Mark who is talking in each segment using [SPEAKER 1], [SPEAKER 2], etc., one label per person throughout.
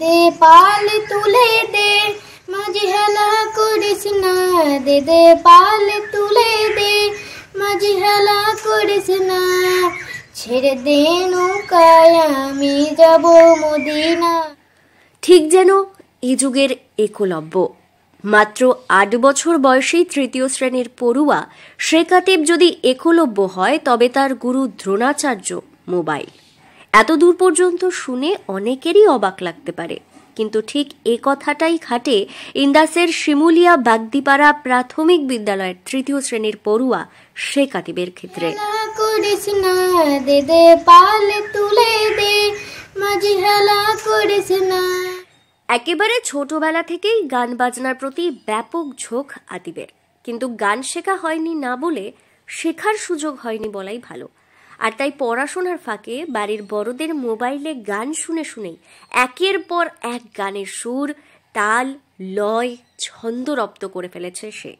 [SPEAKER 1] দে পাল তুলে দে মাঝে হেলা করিস না দে দে পাল তুলে দে মাঝে হেলা করিস না ছেড়ে দে আমি যাব
[SPEAKER 2] মদিনা ঠিক যেন এ যুগের একলব্য মাত্র আট বছর বয়সেই তৃতীয় শ্রেণীর পড়ুয়া শ্রেকাতেব যদি একলব্য হয় তবে তার গুরু দ্রোণাচার্য মোবাইল এত দূর পর্যন্ত শুনে অনেকেরই অবাক লাগতে পারে কিন্তু ঠিক এ কথাটাই খাটে ইন্দাসের শিমুলিয়া বাগদিপাড়া প্রাথমিক বিদ্যালয়ের তৃতীয় শ্রেণীর পড়ুয়া শেখ আতিবের ক্ষেত্রে না দে দে পাল তুলে দে না একেবারে ছোটবেলা থেকেই গান বাজনার প্রতি ব্যাপক ঝোঁক আতিবের কিন্তু গান শেখা হয়নি না বলে শেখার সুযোগ হয়নি বলাই ভালো আর তাই পড়াশোনার ফাঁকে বাড়ির বড়দের মোবাইলে গান শুনে শুনেই একের পর এক গানের সুর তাল লয় ছন্দ রপ্ত করে ফেলেছে সে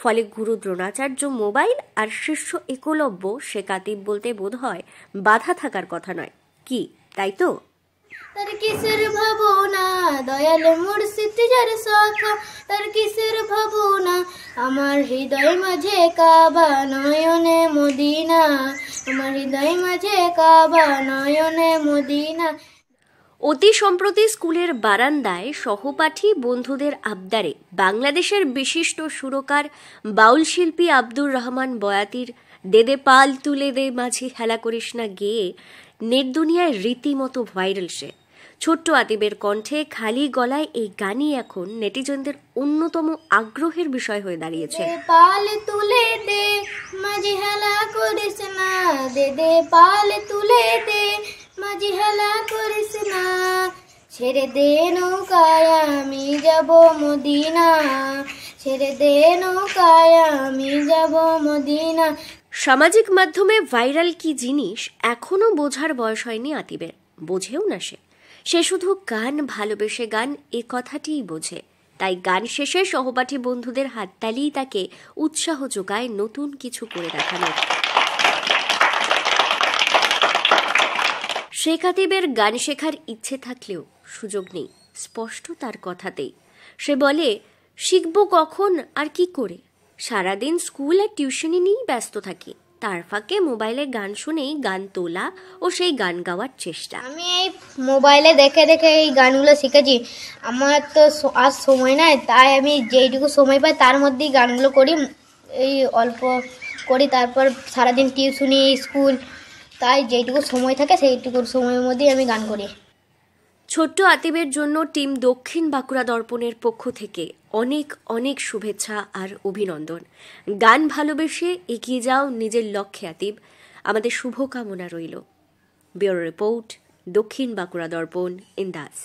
[SPEAKER 2] ফলে গুরু দ্রোণাচার্য মোবাইল আর শিষ্য একলব্য সে কাতিব বলতে বোধ হয় বাধা থাকার কথা নয় কি তাই তো
[SPEAKER 1] তার কিসের ভাবনা দয়াল মুর্শিদ যার সখা তার কিসের ভাবনা আমার হৃদয় মাঝে কাবা নয়নে মদিনা হৃদয় মাঝে কাবা নয়নে মদিনা
[SPEAKER 2] অতি সম্প্রতি স্কুলের বারান্দায় সহপাঠী বন্ধুদের আবদারে বাংলাদেশের বিশিষ্ট সুরকার বাউল শিল্পী আব্দুর রহমান বয়াতির দেদে পাল তুলে দে মাঝি হেলা করিস না গেয়ে নেটদুনিয়ায় রীতিমতো ভাইরাল সে ছোট্ট আদিবের কণ্ঠে খালি গলায় এই গানই এখন নেটিজনদের অন্যতম আগ্রহের বিষয় হয়ে দাঁড়িয়েছে
[SPEAKER 1] পাল তুলে দে মাঝি হেলা করিস না দে দে পাল তুলে দে হেলা করিস না ছেড়ে দে নৌকায় আমি যাব মদিনা
[SPEAKER 2] ছেড়ে দে নৌকায় আমি যাব মদিনা সামাজিক মাধ্যমে ভাইরাল কি জিনিস এখনো বোঝার বয়স হয়নি আতিবের বোঝেও না সে সে শুধু গান ভালোবেসে গান এ কথাটিই বোঝে তাই গান শেষে সহপাঠী বন্ধুদের হাততালিই তাকে উৎসাহ যোগায় নতুন কিছু করে দেখানো শেখ হাতিবের গান শেখার ইচ্ছে থাকলেও সুযোগ নেই স্পষ্ট তার কথাতেই সে বলে শিখব কখন আর কি করে সারাদিন স্কুল আর টিউশনি নিয়েই ব্যস্ত থাকি তার ফাঁকে মোবাইলে গান শুনেই গান তোলা ও সেই গান গাওয়ার চেষ্টা আমি এই
[SPEAKER 1] মোবাইলে দেখে দেখে এই গানগুলো শিখেছি আমার তো আর সময় নাই তাই আমি যেইটুকু সময় পাই তার মধ্যেই গানগুলো করি এই অল্প করি তারপর সারাদিন টিউশনি স্কুল তাই যেইটুকু সময় থাকে সেইটুকুর সময়ের মধ্যেই আমি গান করি
[SPEAKER 2] ছোট্ট আতিবের জন্য টিম দক্ষিণ বাঁকুড়া দর্পণের পক্ষ থেকে অনেক অনেক শুভেচ্ছা আর অভিনন্দন গান ভালোবেসে এগিয়ে যাও নিজের লক্ষ্যে আতিব আমাদের শুভকামনা রইল ব্যুরো রিপোর্ট দক্ষিণ বাঁকুড়া দর্পণ ইন্দাস